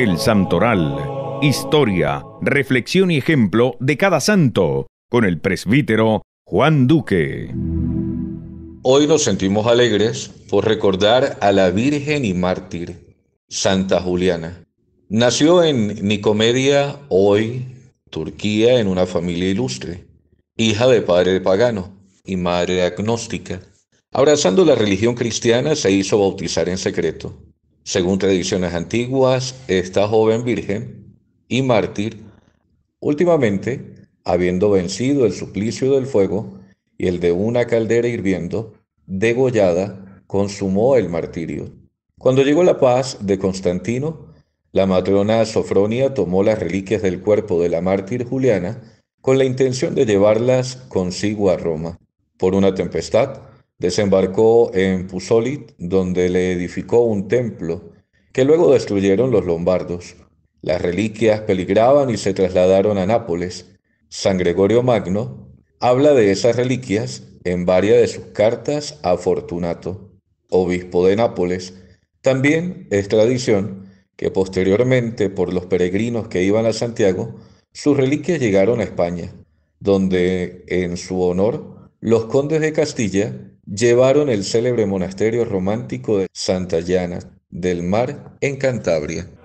El Santoral. Historia, reflexión y ejemplo de cada santo, con el presbítero Juan Duque. Hoy nos sentimos alegres por recordar a la Virgen y Mártir, Santa Juliana. Nació en Nicomedia, hoy Turquía, en una familia ilustre, hija de padre pagano y madre agnóstica. Abrazando la religión cristiana, se hizo bautizar en secreto según tradiciones antiguas, esta joven virgen y mártir, últimamente, habiendo vencido el suplicio del fuego y el de una caldera hirviendo, degollada, consumó el martirio. Cuando llegó la paz de Constantino, la matrona Sofronia tomó las reliquias del cuerpo de la mártir Juliana con la intención de llevarlas consigo a Roma. Por una tempestad, Desembarcó en Pusolit, donde le edificó un templo, que luego destruyeron los lombardos. Las reliquias peligraban y se trasladaron a Nápoles. San Gregorio Magno habla de esas reliquias en varias de sus cartas a Fortunato, obispo de Nápoles. También es tradición que posteriormente, por los peregrinos que iban a Santiago, sus reliquias llegaron a España, donde en su honor los condes de Castilla llevaron el célebre monasterio romántico de Santa Llana del Mar en Cantabria.